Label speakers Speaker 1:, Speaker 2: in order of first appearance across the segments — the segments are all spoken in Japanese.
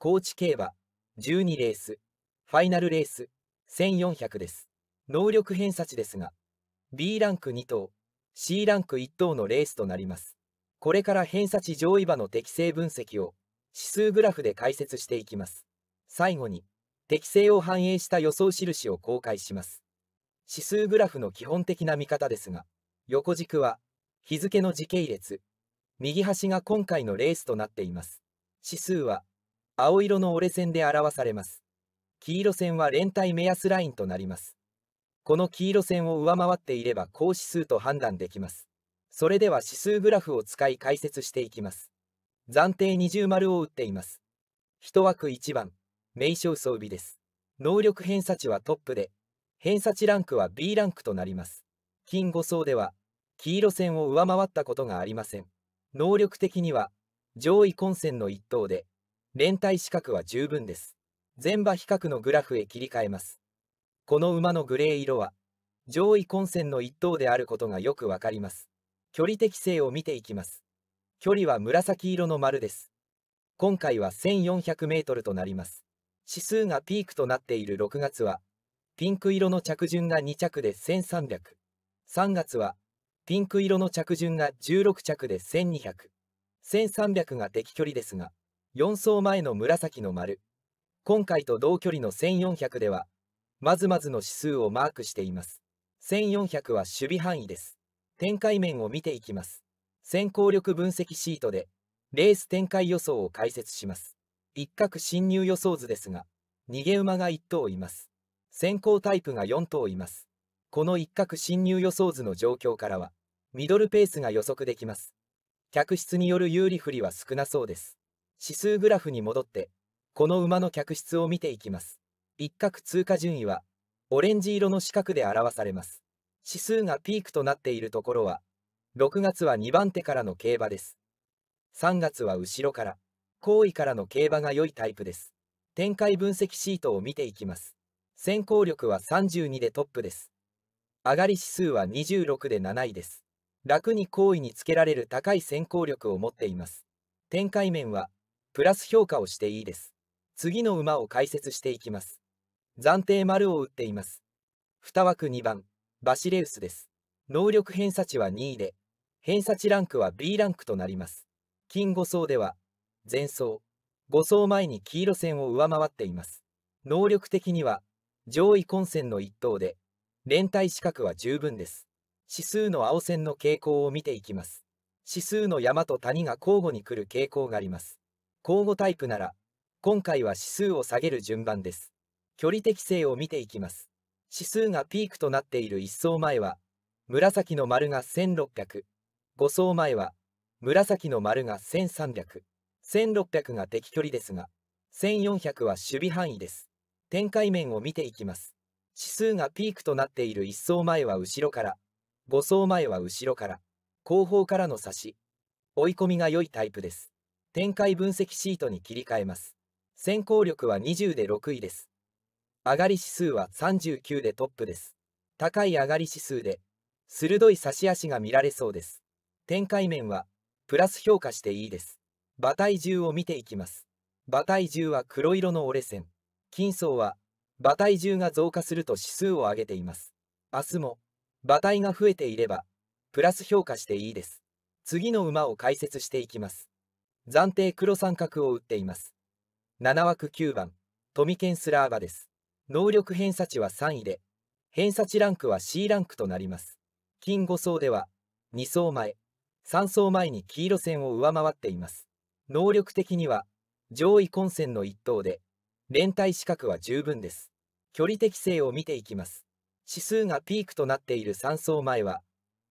Speaker 1: 高知競馬、12レース、ファイナルレース、1400です。能力偏差値ですが、B ランク2頭、C ランク1頭のレースとなります。これから偏差値上位馬の適正分析を指数グラフで解説していきます。最後に、適正を反映した予想印を公開します。指数グラフの基本的な見方ですが、横軸は日付の時系列、右端が今回のレースとなっています。指数は青色の折れ線で表されます。黄色線は連帯目安ラインとなります。この黄色線を上回っていれば高指数と判断できます。それでは指数グラフを使い解説していきます。暫定二重丸を打っています。1枠1番、名称装備です。能力偏差値はトップで、偏差値ランクは B ランクとなります。金5層では、黄色線を上回ったことがありません。能力的には、上位混戦の1等で、連帯資格は十分です。全場比較のグラフへ切り替えます。この馬のグレー色は、上位混戦の1等であることがよくわかります。距離適性を見ていきます。距離は紫色の丸です。今回は1400メートルとなります。指数がピークとなっている6月は、ピンク色の着順が2着で1300。3月は、ピンク色の着順が16着で1200。1300が適距離ですが、4走前の紫の丸今回と同距離の1400ではまずまずの指数をマークしています1400は守備範囲です展開面を見ていきます先行力分析シートでレース展開予想を解説します一角進入予想図ですが逃げ馬が1頭います先行タイプが4頭いますこの一角進入予想図の状況からはミドルペースが予測できます客室による有利不利は少なそうです指数グラフに戻って、この馬の客室を見ていきます。一角通過順位は、オレンジ色の四角で表されます。指数がピークとなっているところは、6月は2番手からの競馬です。3月は後ろから、後位からの競馬が良いタイプです。展開分析シートを見ていきます。先行力は32でトップです。上がり指数は26で7位です。楽に好位につけられる高い先行力を持っています。展開面はプラス評価をしていいです。次の馬を解説していきます。暫定丸を打っています。2枠2番、バシレウスです。能力偏差値は2位で、偏差値ランクは B ランクとなります。金5層では、前走、5層前に黄色線を上回っています。能力的には、上位混戦の1等で、連帯資格は十分です。指数の青線の傾向を見ていきます。指数の山と谷が交互に来る傾向があります。交互タイプなら、今回は指数を下げる順番です。距離適性を見ていきます。指数がピークとなっている1層前は、紫の丸が1600、5層前は、紫の丸が1300、1600が敵距離ですが、1400は守備範囲です。展開面を見ていきます。指数がピークとなっている1層前は後ろから、5層前は後ろから、後方からの差し、追い込みが良いタイプです。展開分析シートに切り替えます。先行力は20で6位です。上がり指数は39でトップです。高い上がり指数で、鋭い差し足が見られそうです。展開面は、プラス評価していいです。馬体重を見ていきます。馬体重は黒色の折れ線。金層は、馬体重が増加すると指数を上げています。明日も、馬体が増えていれば、プラス評価していいです。次の馬を解説していきます。暫定黒三角を打っています。7枠9番、トミケンスラーバです。能力偏差値は3位で、偏差値ランクは C ランクとなります。金5層では、2層前、3層前に黄色線を上回っています。能力的には、上位混戦の1等で、連帯資格は十分です。距離適性を見ていきます。指数がピークとなっている3層前は、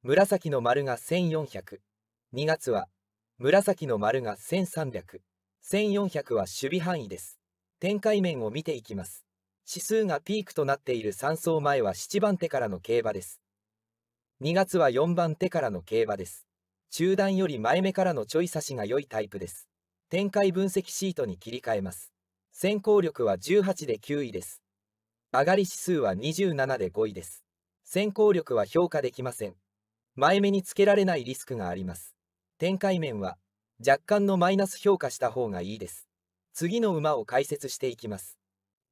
Speaker 1: 紫の丸が1400、2月は紫の丸が1300、1400は守備範囲です。展開面を見ていきます。指数がピークとなっている3走前は7番手からの競馬です。2月は4番手からの競馬です。中段より前目からのちょい差しが良いタイプです。展開分析シートに切り替えます。先行力は18で9位です。上がり指数は27で5位です。先行力は評価できません。前目につけられないリスクがあります。展開面は若干のマイナス評価した方がいいです。次の馬を解説していきます。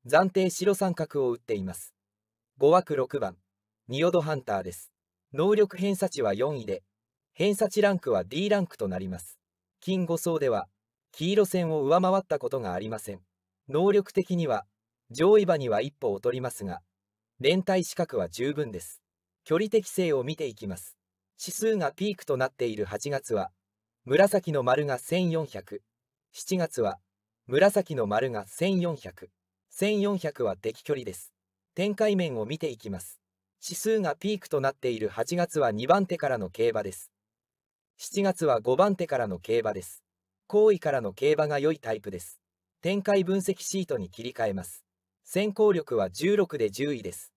Speaker 1: 暫定白三角を打っています。5枠6番、ニオドハンターです。能力偏差値は4位で、偏差値ランクは D ランクとなります。金5層では、黄色線を上回ったことがありません。能力的には、上位馬には一歩劣りますが、連帯資格は十分です。距離適性を見ていきます。指数がピークとなっている8月は紫の丸が1400、7月は紫の丸が1400、1400は敵距離です。展開面を見ていきます。指数がピークとなっている8月は2番手からの競馬です。7月は5番手からの競馬です。後位からの競馬が良いタイプです。展開分析シートに切り替えます。先行力は16で10位です。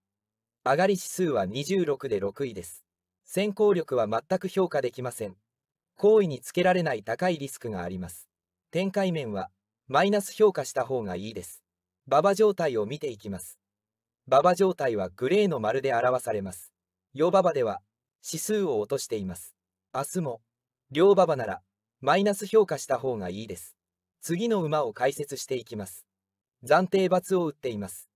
Speaker 1: 上がり指数は26で6位です。先行力は全く評価できません。行為につけられない高いリスクがあります。展開面は、マイナス評価した方がいいです。馬場状態を見ていきます。馬場状態はグレーの丸で表されます。両馬場では、指数を落としています。明日も、両馬場なら、マイナス評価した方がいいです。次の馬を解説していきます。暫定罰を打っています。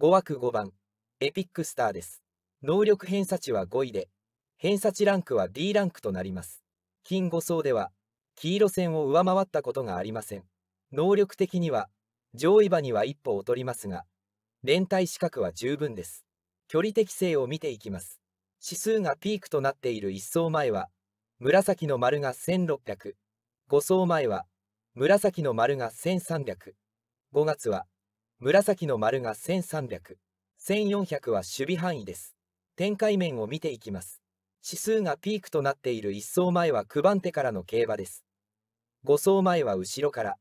Speaker 1: 5枠5番、エピックスターです。能力偏差値は5位で、偏差値ランクは D ランクとなります。金5層では、黄色線を上回ったことがありません。能力的には、上位馬には一歩劣りますが、連帯資格は十分です。距離適性を見ていきます。指数がピークとなっている1層前は、紫の丸が1600、5層前は、紫の丸が1300、5月は、紫の丸が1300、1400は守備範囲です。展開面を見ていきます。指数がピークとなっている1走前は9番手からの競馬です。5走前は後ろから。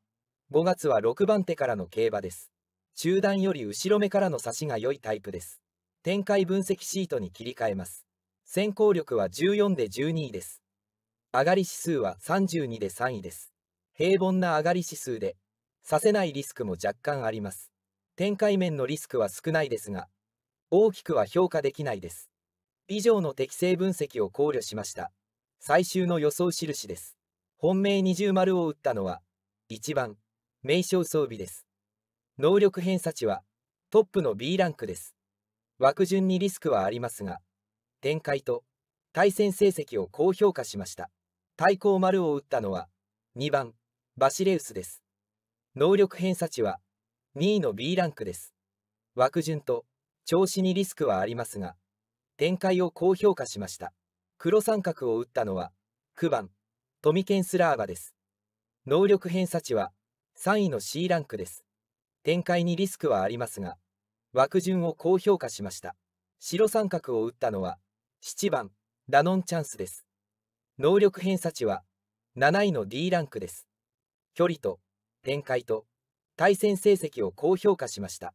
Speaker 1: 5月は6番手からの競馬です。中段より後ろ目からの差しが良いタイプです。展開分析シートに切り替えます。先行力は14で12位です。上がり指数は32で3位です。平凡な上がり指数で、させないリスクも若干あります。展開面のリスクは少ないですが、大きくは評価できないです。以上の適正分析を考慮しました。最終の予想印です。本命二重丸を打ったのは、1番、名称装備です。能力偏差値は、トップの B ランクです。枠順にリスクはありますが、展開と対戦成績を高評価しました。対抗丸を打ったのは、2番、バシレウスです。能力偏差値は、2位の B ランクです。枠順と調子にリスクはありますが、展開を高評価しました。黒三角を打ったのは、9番、トミケンスラーバです。能力偏差値は、3位の C ランクです。展開にリスクはありますが、枠順を高評価しました。白三角を打ったのは、7番、ダノンチャンスです。能力偏差値は、7位の D ランクです。距離と、展開と、対戦成績を高評価しました。